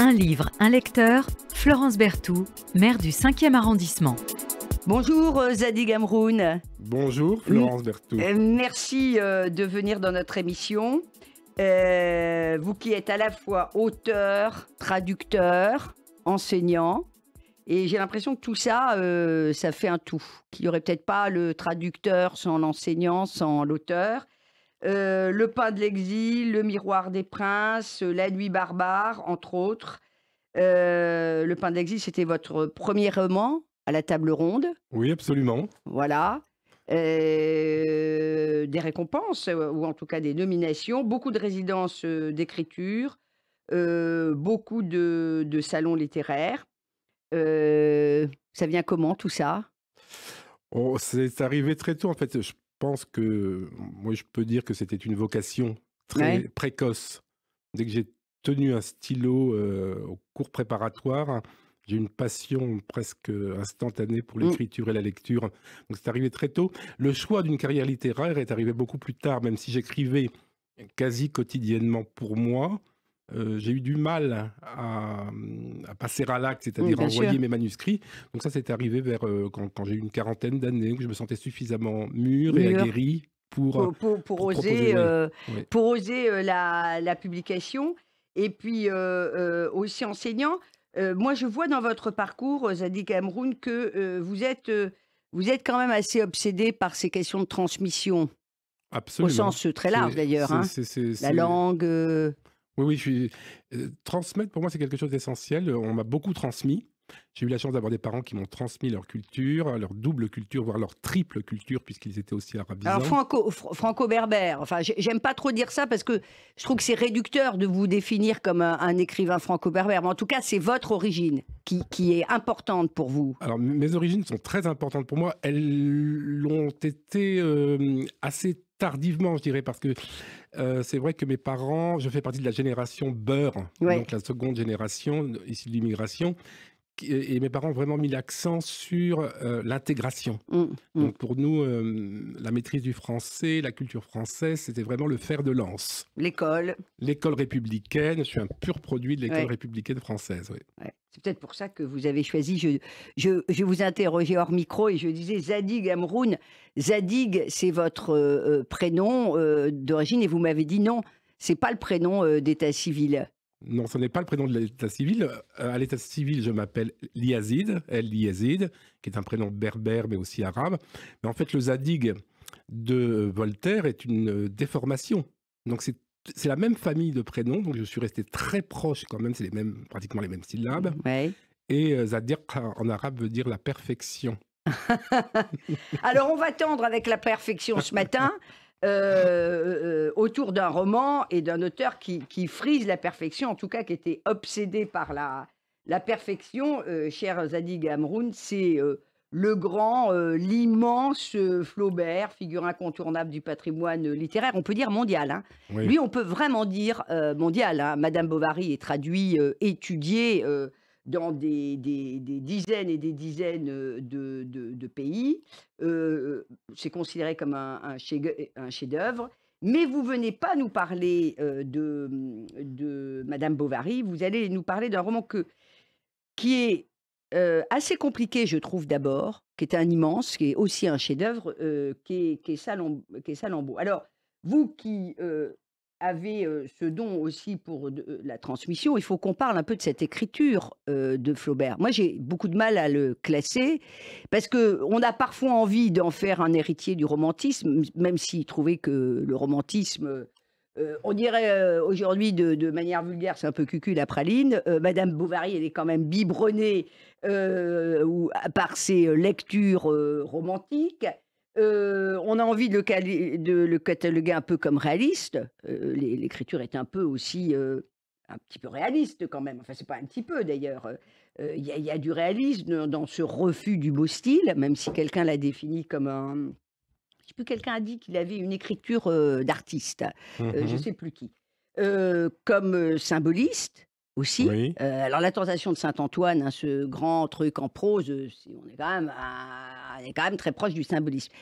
Un livre, un lecteur, Florence Berthoud, maire du 5e arrondissement. Bonjour euh, Zadig Amroun. Bonjour Florence Berthoud. Euh, merci euh, de venir dans notre émission. vous qui êtes à la fois auteur, traducteur, enseignant, et j'ai l'impression que tout ça, ça fait un tout. Qu'il n'y aurait peut-être pas le traducteur sans l'enseignant, sans l'auteur, euh, le pain de l'exil, Le miroir des princes, euh, La nuit barbare, entre autres. Euh, le pain de l'exil, c'était votre premier roman à la table ronde. Oui, absolument. Voilà. des récompenses, ou en tout cas des nominations, beaucoup de résidences d'écriture, beaucoup de, salons littéraires. ça vient comment tout ça oh, C'est arrivé très tôt en fait. Je pense que, mmh, moi, je peux dire que c'était une vocation très précoce. Dès que j'ai tenu un stylo au cours préparatoire, j'ai une passion presque instantanée pour mmh. l'écriture et la lecture. Donc c'est arrivé très tôt. Le choix d'une carrière littéraire est arrivé beaucoup plus tard, même si j'écrivais quasi quotidiennement pour moi. Euh, j'ai eu du mal à, passer à l'acte, c'est-à-dire envoyer mes manuscrits. Donc ça, c'est arrivé vers euh, quand, j'ai eu une quarantaine d'années, où je me sentais suffisamment mûr, et aguerri pour pour, euh, oser, pour oser la, publication. Et puis aussi enseignant, moi je vois dans votre parcours, Zadig Cameroun, que vous êtes vous êtes quand même assez obsédé par ces questions de transmission. Absolument. Au sens très large d'ailleurs. Hein. La langue. Oui, oui, je suis... Euh, transmettre, pour moi, c'est quelque chose d'essentiel. On m'a beaucoup transmis. J'ai eu la chance d'avoir des parents qui m'ont transmis leur culture, leur double culture, voire leur triple culture, puisqu'ils étaient aussi arabisants. Alors, franco, franco-berbère, enfin, j'aime pas trop dire ça parce que je trouve que c'est réducteur de vous définir comme un, écrivain franco-berbère. Mais en tout cas, c'est votre origine qui, qui, est importante pour vous. Alors, mes origines sont très importantes pour moi. Elles l'ont été euh, assez tardivement, je dirais, parce que euh, c'est vrai que mes parents, je fais partie de la génération beurre, donc la seconde génération euh, ici de l'immigration, et mes parents ont vraiment mis l'accent sur euh, l'intégration. Mmh, mmh. Donc pour nous, euh, la maîtrise du français, la culture française, c'était vraiment le fer de lance. L'école. L'école républicaine. Je suis un pur produit de l'école républicaine française. C'est peut-être pour ça que vous avez choisi. Je, vous interrogeais hors micro et je disais Zadig Amroun. Zadig, c'est votre euh, prénom d'origine et vous m'avez dit non, c'est pas le prénom d'état civil. Non, ce n'est pas le prénom de l'état civil. Euh, à l'état civil, je m'appelle Liazid, El-Liazid, qui est un prénom berbère mais aussi arabe. Mais en fait, le Zadig de Voltaire est une déformation. Donc c'est la même famille de prénoms, donc je suis resté très proche quand même, c'est les mêmes, pratiquement les mêmes syllabes. Et euh, Zadir en arabe veut dire la perfection. Alors on va tendre avec la perfection ce matin. Euh, euh, autour d'un roman et d'un auteur qui, frise la perfection, en tout cas qui était obsédé par la, la perfection. Euh, cher Zadig Amroun, c'est le grand, l'immense Flaubert, figure incontournable du patrimoine littéraire, on peut dire mondial. Hein. Lui, on peut vraiment dire mondial. Hein. Madame Bovary est traduit, étudiée dans des, des, des, dizaines et des dizaines de, de, pays. c'est considéré comme un, un chef-d'œuvre. Mais vous venez pas nous parler de, mmh, de Madame Bovary, vous allez nous parler d'un roman que, qui est assez compliqué, je trouve d'abord, qui est un immense, qui est aussi un chef-d'œuvre, qui, est, qui est Salambo. Alors, vous qui avait ce don aussi pour la transmission. Il faut qu'on parle un peu de cette écriture de Flaubert. Moi, j'ai beaucoup de mal à le classer parce que on a parfois envie d'en faire un héritier du romantisme, même s'il trouvait que le romantisme on dirait aujourd'hui de, manière vulgaire, c'est un peu cucul la praline. Madame Bovary, elle est quand même biberonnée ou, par ses lectures romantiques on a envie de le, cataloguer un peu comme réaliste. l'écriture est un peu aussi, un petit peu réaliste quand même. Enfin, c'est pas un petit peu d'ailleurs. Il y, a du réalisme dans ce refus du beau style, même si quelqu'un l'a défini comme un. Je sais plus, quelqu'un a dit qu'il avait une écriture d'artiste. Mmh je ne sais plus qui. comme symboliste, aussi. Euh, alors la tentation de Saint-Antoine, hein, ce grand truc en prose, euh, on est quand même, quand même très proche du symbolisme.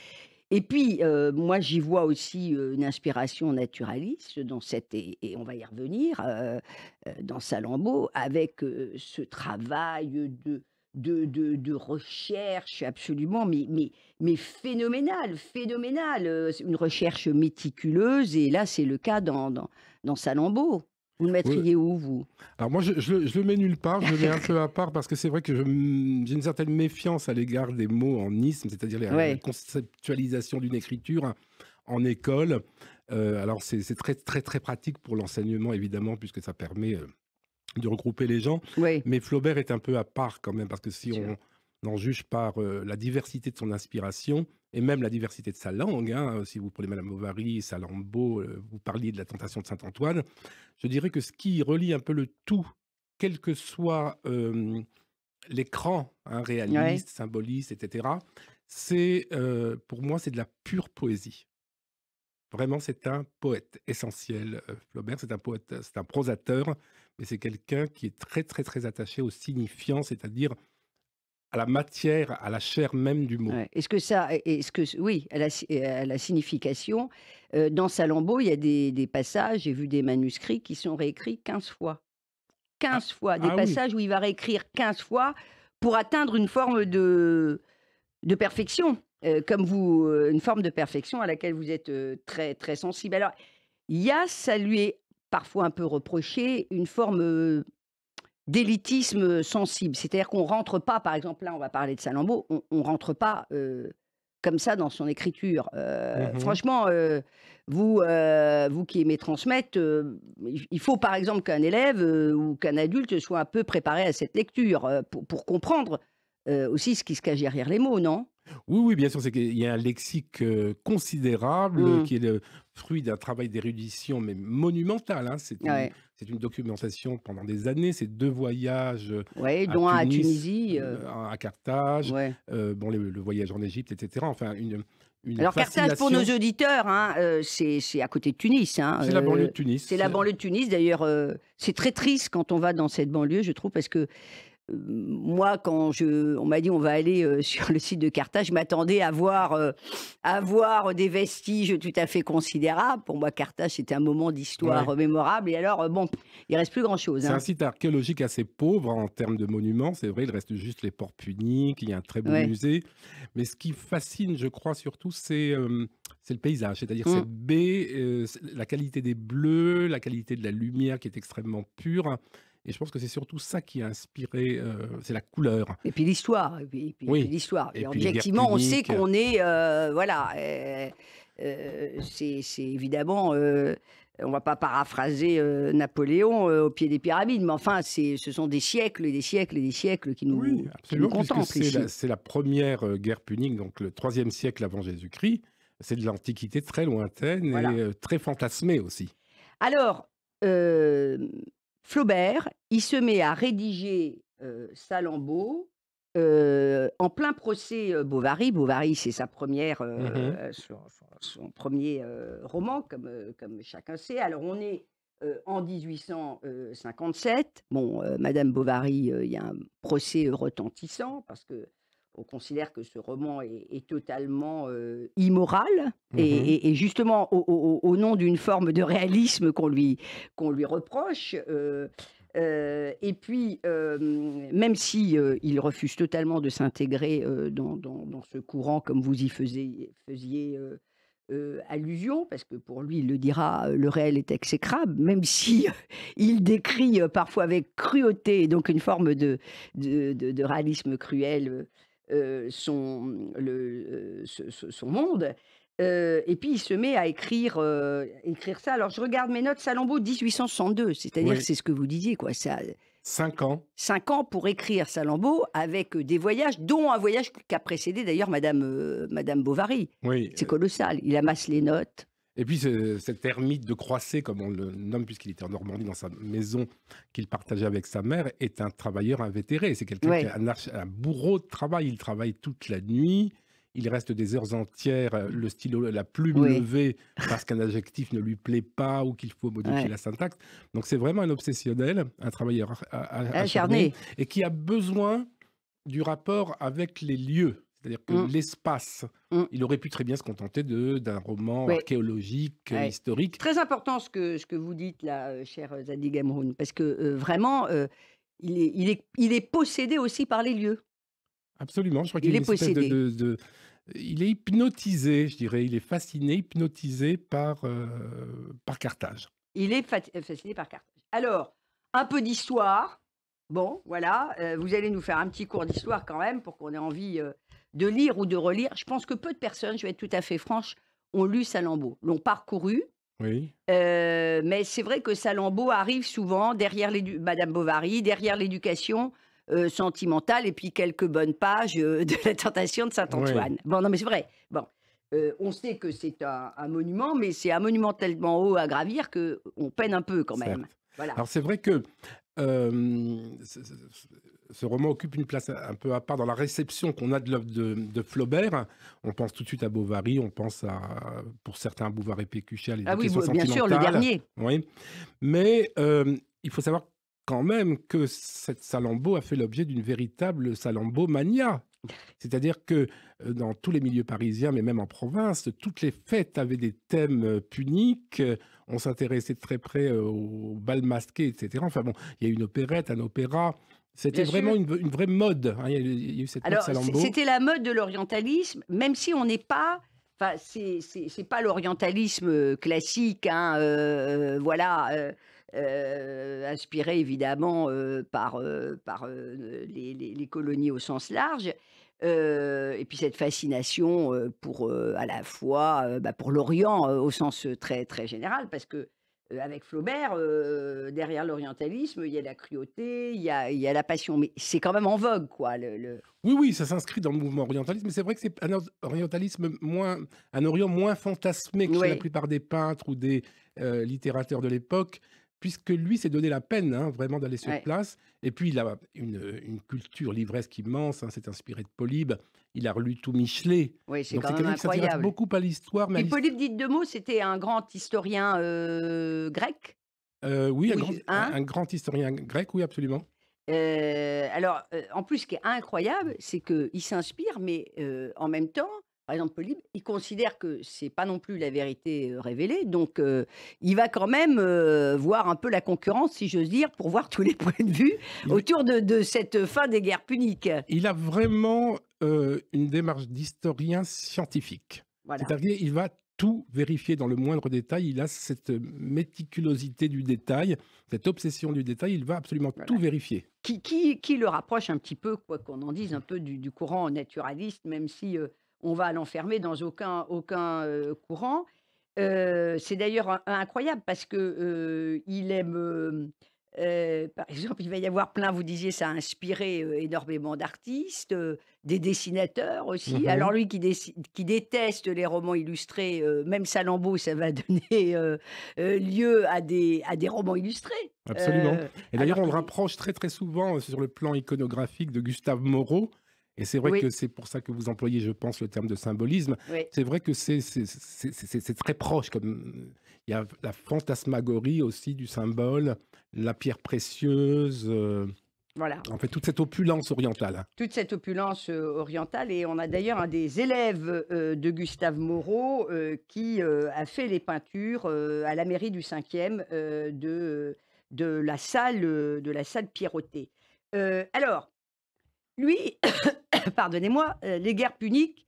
Et puis, euh, moi, j'y vois aussi une inspiration naturaliste dans cette, et, on va y revenir, dans Salambo, avec ce travail de de, recherche absolument, mais, mais, mais phénoménal, phénoménale. Une recherche méticuleuse, et là, c'est le cas dans, dans, dans Salambo. Vous le mettriez où, vous Alors moi, je, je, le mets nulle part, je le mets un peu à part, parce que c'est vrai que j'ai une certaine méfiance à l'égard des mots en isme, c'est-à-dire la conceptualisation d'une écriture en école. Euh, alors c'est très, très, très pratique pour l'enseignement, évidemment, puisque ça permet euh, de regrouper les gens. Mais Flaubert est un peu à part quand même, parce que si on en juge par euh, la diversité de son inspiration et même la diversité de sa langue. Hein. Si vous prenez Madame Bovary, Salambo, euh, vous parliez de la tentation de Saint-Antoine. Je dirais que ce qui relie un peu le tout, quel que soit l'écran, hein, réaliste, symboliste, etc., c'est, euh, pour moi, c'est de la pure poésie. Vraiment, c'est un poète essentiel, Flaubert. C'est un poète, c'est un prosateur, mais c'est quelqu'un qui est très, très, très attaché au signifiant, c'est-à-dire la matière, à la chair même du mot. Est-ce que ça, est-ce que oui, à la, signification, euh, dans Salambo, il y a des, passages, j'ai vu des manuscrits qui sont réécrits 15 fois. 15 ah. fois, des ah passages où il va réécrire 15 fois pour atteindre une forme de, de perfection, euh, comme vous, euh, une forme de perfection à laquelle vous êtes très, très sensible. Alors, il y a, ça lui est parfois un peu reproché, une forme d'élitisme euh, sensible. C'est-à-dire qu'on rentre pas, par exemple, là, on va parler de Salambo, on, ne rentre pas euh, comme ça dans son écriture. Euh, mmh franchement, vous, vous qui aimez transmettre, il faut par exemple qu'un élève ou qu'un adulte soit un peu préparé à cette lecture pour, pour comprendre aussi ce qui se cache derrière les mots, non oui, oui, bien sûr, c'est qu'il y a un lexique considérable mmh. qui est le fruit d'un travail d'érudition, mais monumental. Hein. C'est une, documentation pendant des années, c'est deux voyages à dont Tunisie. à Carthage, bon, le, voyage en Égypte, etc. Enfin, une, Alors Carthage, pour nos auditeurs, hein, c'est à côté de Tunis. Hein, c'est la banlieue de Tunis. c'est la banlieue de Tunis. D'ailleurs, c'est très triste quand on va dans cette banlieue, je trouve, parce que moi, quand je, on m'a dit on va aller euh, sur le site de Carthage, je m'attendais euh, à voir, des vestiges tout à fait considérables. Pour moi, Carthage, c'était un moment d'histoire mémorable. Et alors, euh, bon, il reste plus grand-chose. C'est hein. un site archéologique assez pauvre en termes de monuments. C'est vrai, il reste juste les ports puniques, il y a un très beau musée. Mais ce qui fascine, je crois, surtout, c'est c'est le paysage, c'est-à-dire cette mm. baie, la qualité des bleus, la qualité de la lumière qui est extrêmement pure. Et je pense que c'est surtout ça qui a inspiré, euh, c'est la couleur. Et puis l'histoire. Et puis, l'histoire. oui. objectivement, on sait qu'on est, euh, voilà, euh, c'est évidemment on ne va pas paraphraser Napoléon au pied des pyramides, mais enfin, ce sont des siècles et des siècles et des siècles qui nous, oui, qui C'est la, première guerre punique, donc le troisième siècle avant Jésus-Christ. C'est de l'Antiquité très lointaine et très fantasmée aussi. Alors, Flaubert, il se met à rédiger euh, euh en plein procès euh, Bovary. Bovary, c'est sa première, euh, mmh son, premier roman, comme, comme chacun sait. Alors, on est en 1857. Bon, Madame Bovary, il y a un procès retentissant parce que on considère que ce roman est, totalement euh, immoral. Mmh et, justement, au, nom d'une forme de réalisme qu'on lui, qu'on lui reproche, euh, euh, et puis, même si il refuse totalement de s'intégrer dans, ce courant, comme vous y faisiez, faisiez allusion, parce que pour lui, il le dira, le réel est exécrable, même si il décrit parfois avec cruauté, donc une forme de, de, de, de réalisme cruel, son, le, son monde. et puis il se met à écrire, écrire ça. Alors je regarde mes notes, Salammbô 1862, c'est-à-dire c'est ce que vous disiez, quoi. Ça, Cinq ans. cinq ans pour écrire Salammbô avec des voyages, dont un voyage qu'a précédé d'ailleurs Madame, Madame Bovary. C'est colossal. Il amasse les notes. Et puis cet ermite de Croisset, comme on le nomme, puisqu'il était en Normandie dans sa maison qu'il partageait avec sa mère, est un travailleur invétéré. C'est quelqu'un qui est un, bourreau de travail. Il travaille toute la nuit. Il reste des heures entières, euh, le stylo, la plume levée, parce qu'un adjectif ne lui plaît pas ou qu'il faut modifier la syntaxe. Donc c'est vraiment un obsessionnel, un travailleur acharné, et qui a besoin du rapport avec les lieux. C'est-à-dire que mmh. l'espace, mmh. il aurait pu très bien se contenter d'un roman archéologique, historique. Très important ce que, ce que vous dites là, euh, cher euh, Zadig Gamroun, parce que euh, vraiment, il, est, il, est, il, est, possédé aussi par les lieux. Absolument, je crois qu'il est possédé. De, il est hypnotisé, je dirais, il est fasciné, hypnotisé par, par Carthage. Il est fasciné par Carthage. Alors, un peu d'histoire, Bon, voilà, euh, vous allez nous faire un petit cours d'histoire quand même pour qu'on ait envie euh, de lire ou de relire. Je pense que peu de personnes, je vais être tout à fait franche, ont lu Salambo, l'ont parcouru. Oui. Euh, mais c'est vrai que Salambo arrive souvent derrière Madame Bovary, derrière l'éducation sentimentale et puis quelques bonnes pages de la tentation de Saint-Antoine. Bon, non, mais c'est vrai. Bon. on sait que c'est un, monument, mais c'est un monument tellement haut à gravir que on peine un peu quand même. Voilà. Alors c'est vrai que ce, roman occupe une place un peu à part dans la réception qu'on a de l'œuvre de, Flaubert. On pense tout de suite à Bovary, on pense à, pour certains, à Bouvard Pécuchet, les Ah oui, bien sûr, le dernier. mais il faut savoir quand même que cette Salambo a fait l'objet d'une véritable Salambo mania. C'est-à-dire que euh, dans tous les milieux parisiens, mais même en province, toutes les fêtes avaient des thèmes euh, puniques. Euh, on s'intéressait très près aux bal masqués, etc. Enfin bon, il y a une opérette, un opéra. C'était vraiment une, vraie mode. Alors, c'était la mode de l'orientalisme, même si on n'est pas. Enfin, c'est pas l'orientalisme classique, hein, voilà. Euh, inspiré évidemment euh, par, euh, par les, colonies au sens large. et puis cette fascination pour à la fois bah, pour l'Orient au sens très très général, parce que avec Flaubert, derrière l'orientalisme, il y a la cruauté, il y a, il y a la passion, mais c'est quand même en vogue, quoi. Le, Oui, oui, ça s'inscrit dans le mouvement orientaliste, mais c'est vrai que c'est un orientalisme moins, un Orient moins fantasmé que la plupart des peintres ou des littérateurs de l'époque puisque lui s'est donné la peine hein, vraiment d'aller sur place. Et puis, il a une, culture livresque immense, hein, s'est inspiré de Polybe, il a relu tout Michelet. Oui, c'est quand, même incroyable. beaucoup à l'histoire. Et Polybe, dites deux mots, c'était un grand historien euh, grec euh, oui, hein? un, grand, historien grec, oui, absolument. Euh, alors, en plus, ce qui est incroyable, c'est qu'il s'inspire, mais en même temps, par exemple Polybe, il considère que c'est pas non plus la vérité révélée, donc il va quand même voir un peu la concurrence, si j'ose dire, pour voir tous les points de vue autour de, cette fin des guerres puniques. Il a vraiment une démarche d'historien scientifique. C'est-à-dire il va tout vérifier dans le moindre détail. Il a cette méticulosité du détail, cette obsession du détail. Il va absolument tout vérifier. Qui, le rapproche un petit peu, quoi qu'on en dise, un peu du courant naturaliste, même si on va l'enfermer dans aucun, aucun euh, courant. Euh, c'est d'ailleurs incroyable parce que euh, il aime. par exemple, il va y avoir plein, vous disiez, ça a inspiré énormément d'artistes, des dessinateurs aussi. Mmh alors lui qui, déteste les romans illustrés, même Salammbô, ça va donner lieu à des, à des romans illustrés. Absolument. Et d'ailleurs, on rapproche très très souvent sur le plan iconographique de Gustave Moreau, et c'est vrai que c'est pour ça que vous employez, je pense, le terme de symbolisme. C'est vrai que c'est très proche. Comme il y a la fantasmagorie aussi du symbole, la pierre précieuse. Euh, voilà. En fait, toute cette opulence orientale. Toute cette opulence euh, orientale. Et on a d'ailleurs un des élèves euh, de Gustave Moreau qui a fait les peintures à la mairie du 5e de, de, la salle, de la salle Pierrotée. alors, lui, pardonnez-moi, euh, les guerres puniques,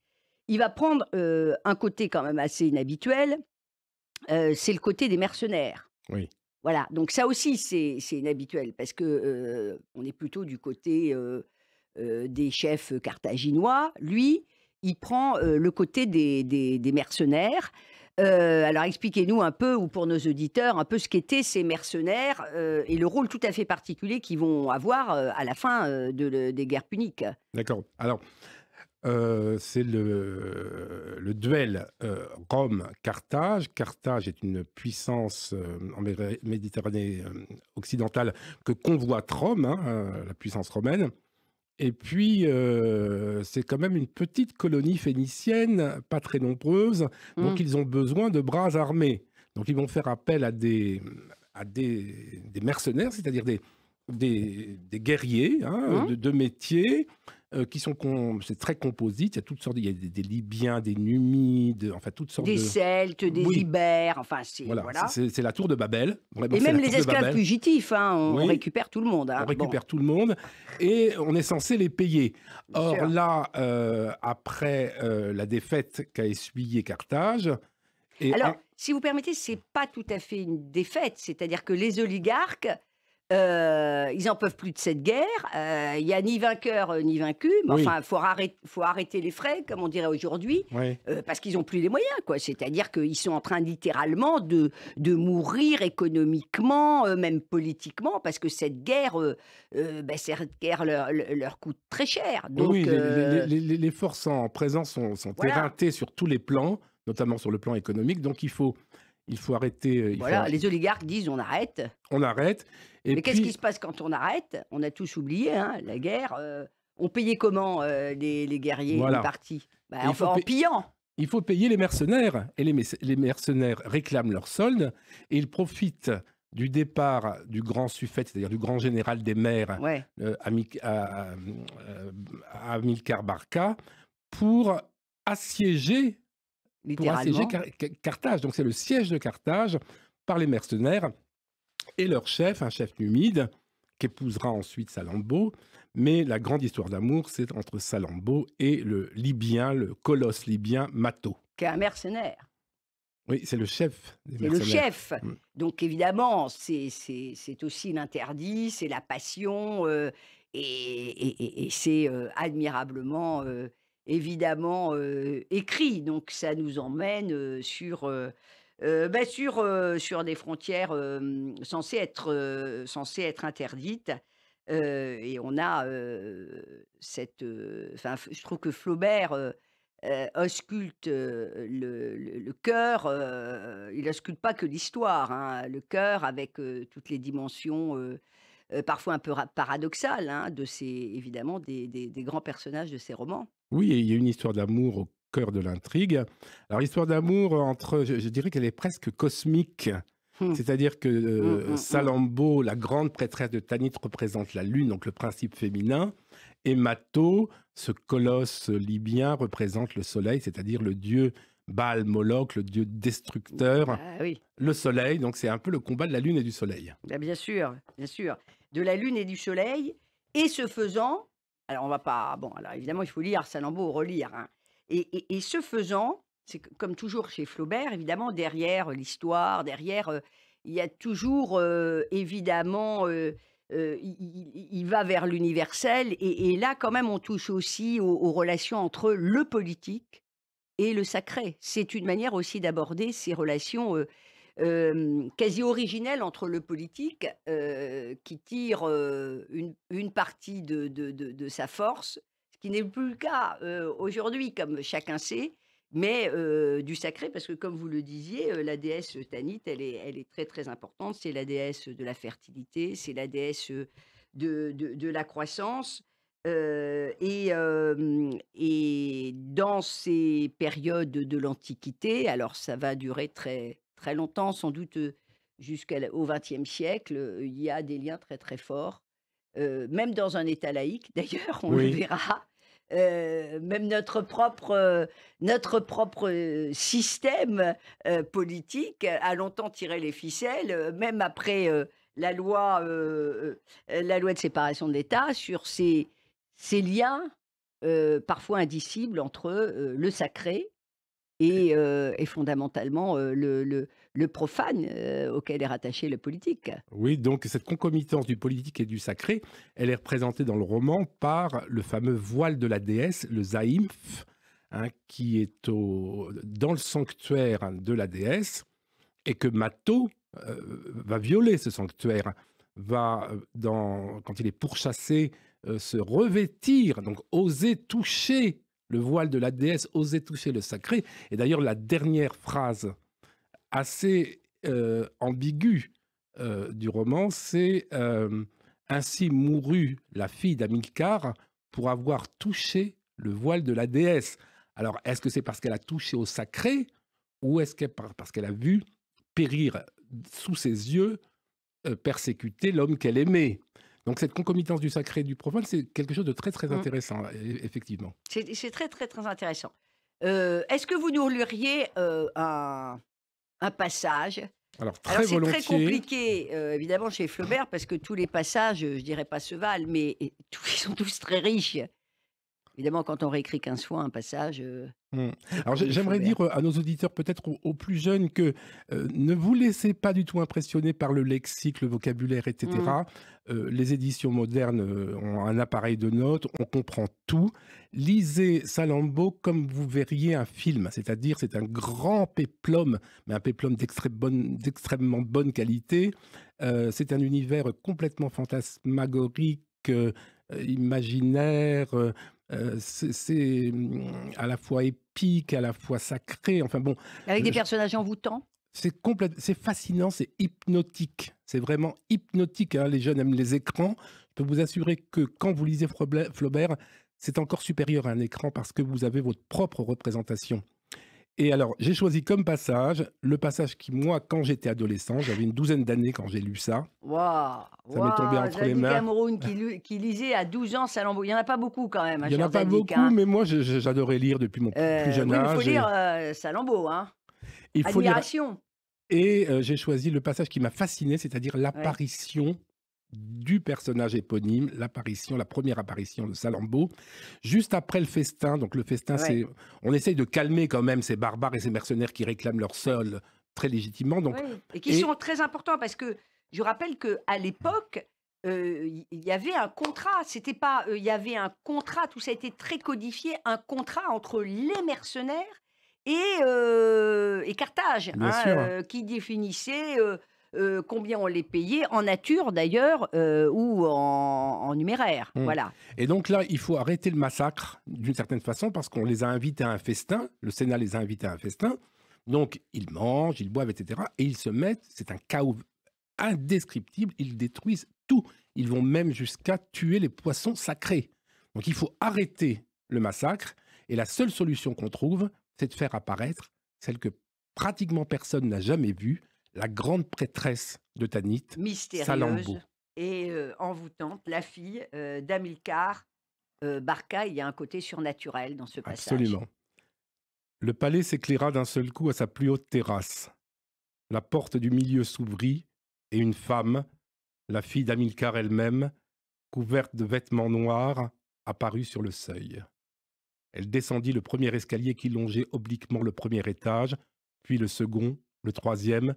il va prendre euh, un côté quand même assez inhabituel, euh, c'est le côté des mercenaires. Oui. Voilà, donc ça aussi c'est inhabituel parce que on est plutôt du côté des chefs carthaginois. Lui, il prend le côté des mercenaires. Euh, alors expliquez-nous un peu, ou pour nos auditeurs, un peu ce qu'étaient ces mercenaires euh, et le rôle tout à fait particulier qu'ils vont avoir euh, à la fin des guerres puniques. D'accord. Alors, c'est le, duel Rome-Carthage. Carthage est une puissance en Méditerranée occidentale que convoite Rome, hein, la puissance romaine. Et puis, euh, c'est quand même une petite colonie phénicienne, pas très nombreuse, donc mmh. ils ont besoin de bras armés. Donc ils vont faire appel à des, des, mercenaires, c'est-à-dire des, guerriers hein, mmh. de, de, métier, euh, qui sont c'est très composite. Il y a toutes sortes, il y a des, Libyens, des Numides, enfin toutes sortes des Celtes, des Ibères, enfin c'est voilà. C'est la tour de Babel. et même les esclaves fugitifs, hein, on, récupère tout le monde. Hein. On récupère tout le monde et on est censé les payer. Or là, euh, après euh, la défaite qu'a essuyée Carthage. Et Alors, si vous permettez, c'est pas tout à fait une défaite, c'est-à-dire que les oligarques euh, ils en peuvent plus de cette guerre. Euh, il n'y a ni vainqueur euh, ni vaincu. Mais enfin, faut arrêter, faut arrêter les frais, comme on dirait aujourd'hui, parce qu'ils n'ont plus les moyens. C'est-à-dire qu'ils sont en train littéralement de, mourir économiquement, même politiquement, parce que cette guerre, ben, leur, coûte très cher. Donc, oui, les, forces en présence sont, éreintées sur tous les plans, notamment sur le plan économique. Donc, il faut il faut arrêter. Euh, voilà, les oligarques disent on arrête. On arrête. Mais qu'est-ce qui se passe quand on arrête On a tous oublié hein, la guerre. Euh, on payait comment euh, les, guerriers les partis bah, En pillant. Il faut payer les mercenaires. Et les, mercenaires réclament leur solde et ils profitent du départ du grand suffète, c'est-à-dire du grand général des mers, Amilcar Barca, pour assiéger pour Carthage. Donc c'est le siège de Carthage par les mercenaires et leur chef, un chef numide, qu'épousera ensuite Salambo. Mais la grande histoire d'amour, c'est entre Salambo et le Libyen, le colosse libyen Mato. Qui est un mercenaire. Oui, c'est le chef. C'est le chef. Mm. Donc évidemment, c'est aussi l'interdit, c'est la passion, euh, et, c'est euh, admirablement euh, évidemment écrit. Donc ça nous emmène sur... Bah, sur, des frontières censées, être, censées être interdites. et on a cette. Enfin, je trouve que Flaubert ausculte le, le, cœur. il ausculte pas que l'histoire, hein, le cœur avec toutes les dimensions. parfois un peu paradoxales, hein, de ces, évidemment, des grands personnages de ses romans. Oui, il y a une histoire d'amour au cœur de l'intrigue. Alors, l'histoire d'amour euh, entre, je, dirais qu'elle est presque cosmique. Hum. C'est-à-dire que hum, euh, hum, Salambo, la grande prêtresse de Tanit, représente la lune, donc le principe féminin. Et Mato, ce colosse libyen, représente le soleil, c'est-à-dire le dieu Baal Moloch, le dieu destructeur. Bah le soleil, donc c'est un peu le combat de la lune et du soleil. Bah, bien sûr, bien sûr. De la lune et du soleil. Et ce faisant, alors, on va pas. Bon, alors évidemment, il faut lire Salammbô, relire. Hein. Et, et, ce faisant, c'est comme toujours chez Flaubert, évidemment, derrière euh, l'histoire, derrière, euh, il y a toujours, euh, évidemment, il, va vers l'universel. Et, là, quand même, on touche aussi aux relations entre le politique et le sacré. C'est une manière aussi d'aborder ces relations quasi originelle entre le politique qui tire une, partie de, sa force, ce qui n'est plus le cas aujourd'hui, comme chacun sait, mais du sacré, parce que comme vous le disiez, la déesse Tanit, elle est, très très importante. C'est la déesse de la fertilité, c'est la déesse de, la croissance. et, et, dans ces périodes de l'Antiquité, alors ça va durer très, très longtemps, sans doute jusqu'au XXe siècle, il y a des liens très très forts, même dans un État laïque d'ailleurs, on le verra. même notre propre, notre propre système politique a longtemps tiré les ficelles, même après la, loi, la loi de séparation de l'État, sur ces, ces liens parfois indicibles entre le sacré et, fondamentalement le, le, profane auquel est rattaché le politique. Oui, donc cette concomitance du politique et du sacré, elle est représentée dans le roman par le fameux voile de la déesse, le zaïmph, hein, qui est au, dans le sanctuaire de la déesse, et que Mato va violer ce sanctuaire, va, dans, quand il est pourchassé, se revêtir, donc oser toucher le voile de la déesse, osait toucher le sacré. Et d'ailleurs, la dernière phrase assez euh, ambiguë euh, du roman, c'est euh, Ainsi mourut la fille d'Amilcar pour avoir touché le voile de la déesse ». Alors, est-ce que c'est parce qu'elle a touché au sacré ou est-ce que parce qu'elle a vu périr sous ses yeux, persécuter l'homme qu'elle aimait donc cette concomitance du sacré et du profane, c'est quelque chose de très très mm. intéressant, e-, effectivement. C'est très très très intéressant. Euh, est-ce que vous nous liriez euh, un, passage Alors très C'est très compliqué, euh, évidemment, chez Flaubert, parce que tous les passages, je dirais pas se valent, mais tous, ils sont tous très riches évidemment, quand on réécrit 15 fois un passage. Euh, mmh. Alors j'aimerais dire euh, à nos auditeurs, peut-être aux, plus jeunes, que euh, ne vous laissez pas du tout impressionner par le lexique, le vocabulaire, etc. Mmh. les éditions modernes ont un appareil de notes, on comprend tout. Lisez Salambo comme vous verriez un film, c'est-à-dire c'est un grand péplum, mais un péplum d'extrêmement bonne, bonne, qualité. c'est un univers complètement fantasmagorique, imaginaire euh, c'est mmh, à la fois épique, à la fois sacré. Enfin bon. Avec des personnages en envoûtants. C'est c'est fascinant, c'est hypnotique. C'est vraiment hypnotique. Hein. Les jeunes aiment les écrans. Je peux vous assurer que quand vous lisez Flaubert, c'est encore supérieur à un écran parce que vous avez votre propre représentation. Et alors, j'ai choisi comme passage le passage qui, moi, quand j'étais adolescent, j'avais une douzaine d'années quand j'ai lu ça. Waouh Ça m'est tombé entre les mains. Cameroun qui, Cameroun qui, lisait à 12 ans Salambo. Il n'y en a pas beaucoup quand même. Hein, il n'y en a pas beaucoup, hein. mais moi, j'adorais lire depuis mon euh, plus jeune âge. Euh, hein. Il faut lire euh, Hein. Admiration. Et euh, j'ai choisi le passage qui m'a fasciné, c'est-à-dire l'apparition du personnage éponyme, l'apparition, la première apparition de Salambo, juste après le festin. Donc le festin, c'est, on essaye de calmer quand même ces barbares et ces mercenaires qui réclament leur sol très légitimement. Donc et qui sont très importants parce que je rappelle que à l'époque, il euh, y avait un contrat. C'était pas, il euh, y avait un contrat. Tout ça a été très codifié, un contrat entre les mercenaires et, euh, et Carthage, hein, qui définissait euh, combien on les payait, en nature d'ailleurs, euh, ou en, numéraire. Mmh. Voilà. Et donc là, il faut arrêter le massacre d'une certaine façon parce qu'on les a invités à un festin, le Sénat les a invités à un festin, donc ils mangent, ils boivent, etc. Et ils se mettent, c'est un chaos indescriptible, ils détruisent tout. Ils vont même jusqu'à tuer les poissons sacrés. Donc il faut arrêter le massacre, et la seule solution qu'on trouve, c'est de faire apparaître celle que pratiquement personne n'a jamais vue, la grande prêtresse de Tanit, Mystérieuse et euh, envoûtante, la fille euh, d'Amilcar euh, Barca. Il y a un côté surnaturel dans ce passage. Absolument. Le palais s'éclaira d'un seul coup à sa plus haute terrasse. La porte du milieu s'ouvrit et une femme, la fille d'Amilcar elle-même, couverte de vêtements noirs, apparut sur le seuil. Elle descendit le premier escalier qui longeait obliquement le premier étage, puis le second, le troisième,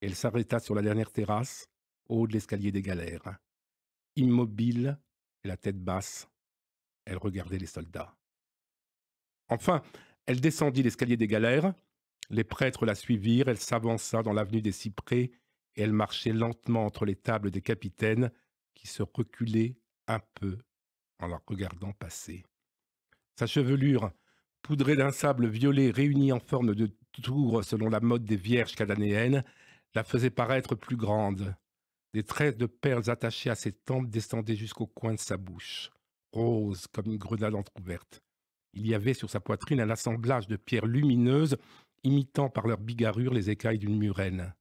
elle s'arrêta sur la dernière terrasse, au haut de l'escalier des galères. Immobile et la tête basse, elle regardait les soldats. Enfin, elle descendit l'escalier des galères. Les prêtres la suivirent, elle s'avança dans l'avenue des cyprès et elle marchait lentement entre les tables des capitaines qui se reculaient un peu en la regardant passer. Sa chevelure, poudrée d'un sable violet réuni en forme de tour selon la mode des vierges cadanéennes, la faisait paraître plus grande. Des traits de perles attachées à ses tempes descendaient jusqu'au coin de sa bouche, rose comme une grenade entr'ouverte. Il y avait sur sa poitrine un assemblage de pierres lumineuses imitant par leur bigarrure les écailles d'une murène.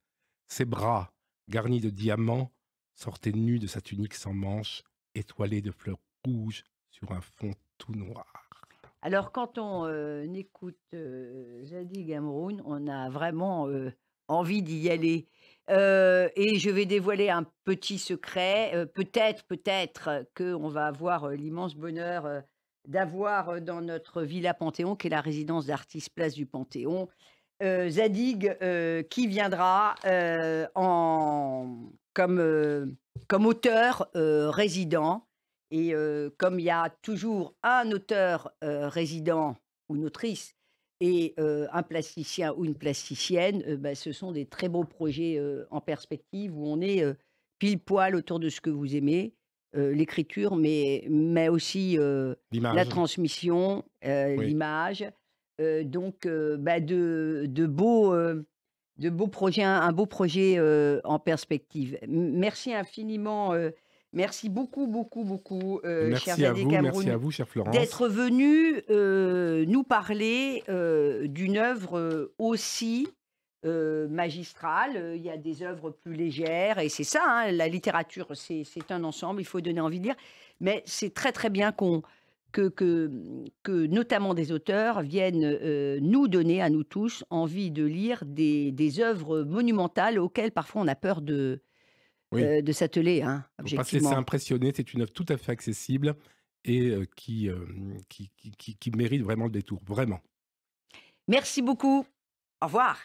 Ses bras, garnis de diamants, sortaient nus de sa tunique sans manches, étoilée de fleurs rouges sur un fond tout noir. Alors quand on euh, écoute euh, Zadig Amroun, on a vraiment euh, envie d'y aller. et je vais dévoiler un petit secret. peut-être, peut-être qu'on va avoir l'immense bonheur d'avoir dans notre villa Panthéon, qui est la résidence d'artistes Place du Panthéon, Zadig qui viendra en, comme, comme auteur résident. Et comme il y a toujours un auteur résident ou notrice, autrice et un plasticien ou une plasticienne, bah, ce sont des très beaux projets en perspective où on est pile poil autour de ce que vous aimez, l'écriture, mais, mais aussi la transmission, l'image. donc, bah, de, de, beaux, de beaux projets, un, beau projet en perspective. merci infiniment. Merci beaucoup, beaucoup, beaucoup, euh, merci cher à Merci à vous, Florence. D'être venu euh, nous parler euh, d'une œuvre euh, aussi magistrale. Il y a des œuvres plus légères, et c'est ça, hein, la littérature, c'est un ensemble, il faut donner envie de lire. Mais c'est très, très bien qu'on. Que, que, que, notamment des auteurs viennent nous donner à nous tous envie de lire des, des œuvres monumentales auxquelles parfois on a peur de, euh, de s'atteler. Hein, objectivement. c'est impressionné, c'est une œuvre tout à fait accessible et euh, euh, qui, qui, qui mérite vraiment le détour, vraiment. Merci beaucoup. Au revoir.